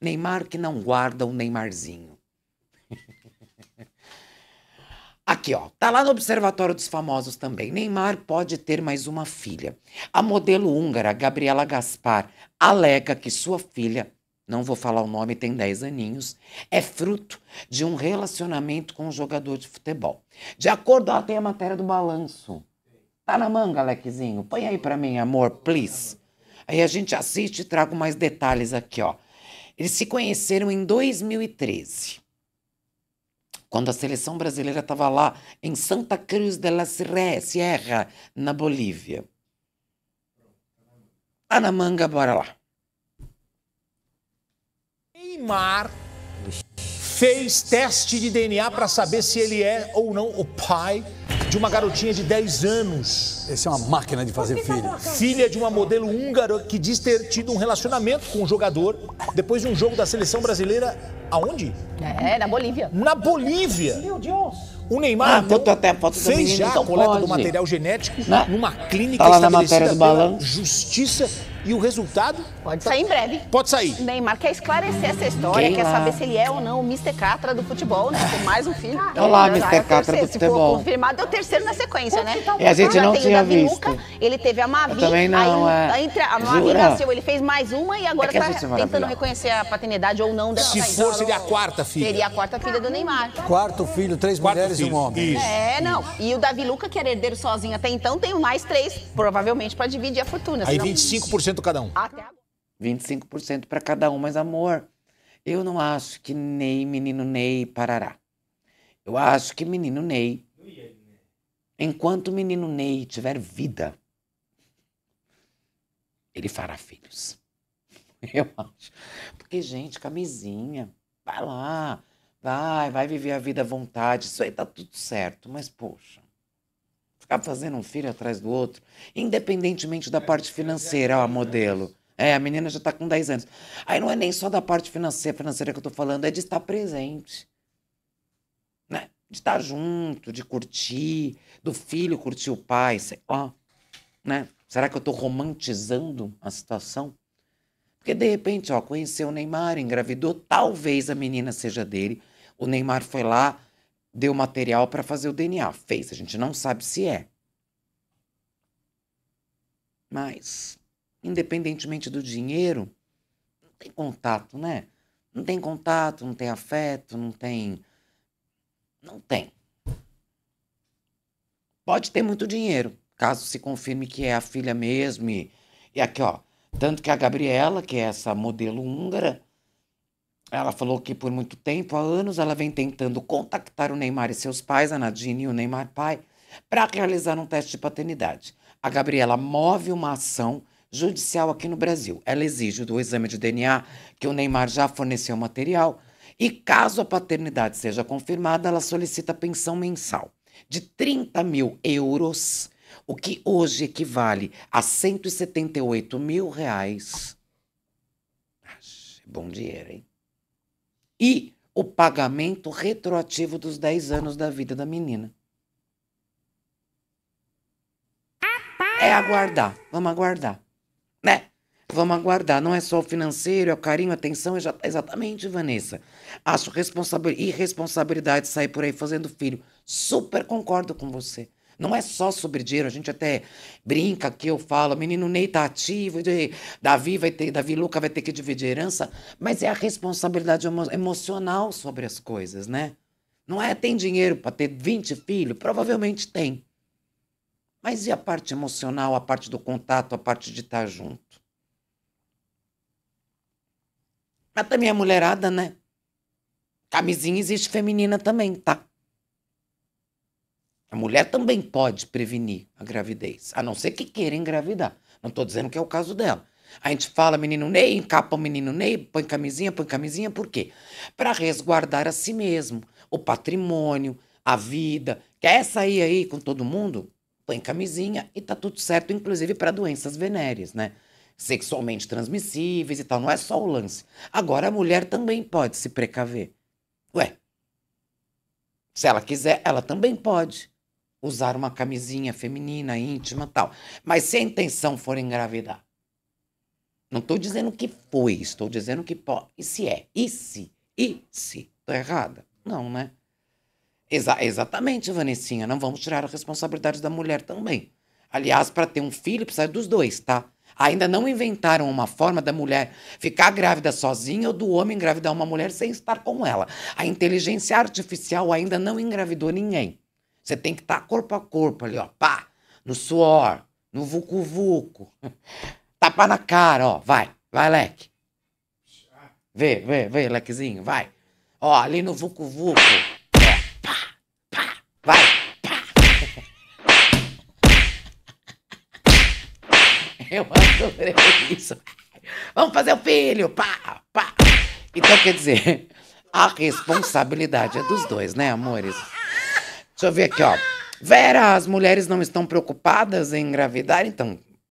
Neymar que não guarda o um Neymarzinho. Aqui, ó. Tá lá no Observatório dos Famosos também. Neymar pode ter mais uma filha. A modelo húngara Gabriela Gaspar alega que sua filha, não vou falar o nome, tem 10 aninhos, é fruto de um relacionamento com um jogador de futebol. De acordo, ela tem a matéria do balanço. Tá na manga, Lequezinho. Põe aí para mim, amor, please. Aí a gente assiste e trago mais detalhes aqui, ó. Eles se conheceram em 2013, quando a seleção brasileira estava lá em Santa Cruz de la Sierra, na Bolívia. Anamanga, tá bora lá. Neymar fez teste de DNA para saber se ele é ou não o pai de uma garotinha de 10 anos. Essa é uma máquina de fazer tá filho. Filha de uma modelo húngara que diz ter tido um relacionamento com um jogador depois de um jogo da seleção brasileira. Aonde? É, na Bolívia. Na Bolívia. Meu Deus. O Neymar ah, até foto fez já a então coleta pode. do material genético não. Né? numa clínica tá estabelecida pela Justiça e o resultado? Pode sair em breve. Pode sair. Neymar quer esclarecer essa história, Quem quer lá? saber se ele é ou não o Mr. Catra do futebol, né? Com mais um filho. Olha lá, Mr. É Catra do futebol. Se for confirmado, é o terceiro na sequência, né? É, a gente não tinha visto. Luca, ele teve a Mavi. Eu também não, aí, é. Entre a Mavi Jura? nasceu, ele fez mais uma e agora é tá é tentando reconhecer a paternidade ou não dessa Se país. for, seria a quarta filha. Seria a quarta filha do Neymar. Quarto filho, três Quarto mulheres filho. e um homem. Isso. É, não. E o Davi Luca, que era herdeiro sozinho até então, tem mais três, provavelmente, para dividir a fortuna. Aí senão... 25% 25% cada um. Até 25% para cada um, mas amor, eu não acho que Ney, menino Ney, parará. Eu acho que menino Ney, enquanto menino Ney tiver vida, ele fará filhos. Eu acho. Porque, gente, camisinha, vai lá, vai, vai viver a vida à vontade, isso aí tá tudo certo, mas poxa ficar fazendo um filho atrás do outro, independentemente da parte financeira, ó, modelo. É, a menina já está com 10 anos. Aí não é nem só da parte financeira, financeira que eu estou falando, é de estar presente. Né? De estar junto, de curtir, do filho curtir o pai, sei lá. Né? Será que eu estou romantizando a situação? Porque de repente, ó, conheceu o Neymar, engravidou, talvez a menina seja dele. O Neymar foi lá, deu material para fazer o DNA. Fez, a gente não sabe se é. Mas, independentemente do dinheiro, não tem contato, né? Não tem contato, não tem afeto, não tem. Não tem. Pode ter muito dinheiro, caso se confirme que é a filha mesmo. E, e aqui, ó. Tanto que a Gabriela, que é essa modelo húngara, ela falou que por muito tempo, há anos, ela vem tentando contactar o Neymar e seus pais, a Nadine e o Neymar pai, para realizar um teste de paternidade. A Gabriela move uma ação judicial aqui no Brasil. Ela exige do exame de DNA que o Neymar já forneceu material e, caso a paternidade seja confirmada, ela solicita pensão mensal de 30 mil euros, o que hoje equivale a 178 mil reais. Bom dinheiro, hein? e o pagamento retroativo dos 10 anos da vida da menina. É aguardar, vamos aguardar, né? Vamos aguardar, não é só o financeiro, é o carinho, a atenção, é já... exatamente, Vanessa. Acho responsabil... irresponsabilidade sair por aí fazendo filho. Super concordo com você. Não é só sobre dinheiro, a gente até brinca que eu falo, menino Ney tá ativo, Davi vai ter, Davi Luca vai ter que dividir herança, mas é a responsabilidade emo emocional sobre as coisas, né? Não é tem dinheiro para ter 20 filhos? Provavelmente tem. Mas e a parte emocional, a parte do contato, a parte de estar tá junto? Mas também a mulherada, né? Camisinha existe feminina também, tá? A mulher também pode prevenir a gravidez, a não ser que queira engravidar. Não estou dizendo que é o caso dela. A gente fala menino Ney, encapa o menino Ney, põe camisinha, põe camisinha, por quê? Para resguardar a si mesmo, o patrimônio, a vida. Quer é sair aí com todo mundo? Põe camisinha e tá tudo certo, inclusive para doenças venéreas, né? Sexualmente transmissíveis e tal, não é só o lance. Agora a mulher também pode se precaver. Ué, se ela quiser, ela também pode usar uma camisinha feminina, íntima tal. Mas se a intenção for engravidar, não estou dizendo que foi, estou dizendo que pode. E se é? E se? E se? Estou errada? Não, né? Exa exatamente, Vanessinha. Não vamos tirar a responsabilidade da mulher também. Aliás, para ter um filho, precisa dos dois, tá? Ainda não inventaram uma forma da mulher ficar grávida sozinha ou do homem engravidar uma mulher sem estar com ela. A inteligência artificial ainda não engravidou ninguém. Você tem que estar tá corpo a corpo ali, ó, pá, no suor, no vucu-vucu. Tapa na cara, ó, vai, vai, leque. Vê, vê, vê, lequezinho, vai. Ó, ali no vucu-vucu. É, pá, pá, vai, pá. Eu adorei isso. Vamos fazer o filho, pá, pá. Então, quer dizer, a responsabilidade é dos dois, né, amores? Deixa eu ver aqui, ó. Vera, as mulheres não estão preocupadas em engravidar? Então,